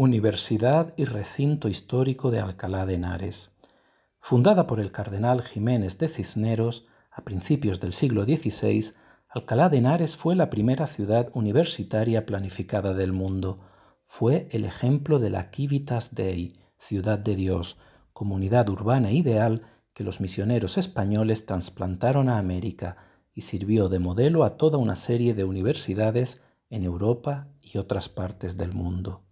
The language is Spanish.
Universidad y Recinto Histórico de Alcalá de Henares. Fundada por el cardenal Jiménez de Cisneros a principios del siglo XVI, Alcalá de Henares fue la primera ciudad universitaria planificada del mundo. Fue el ejemplo de la Civitas Dei, ciudad de Dios, comunidad urbana ideal que los misioneros españoles trasplantaron a América y sirvió de modelo a toda una serie de universidades en Europa y otras partes del mundo.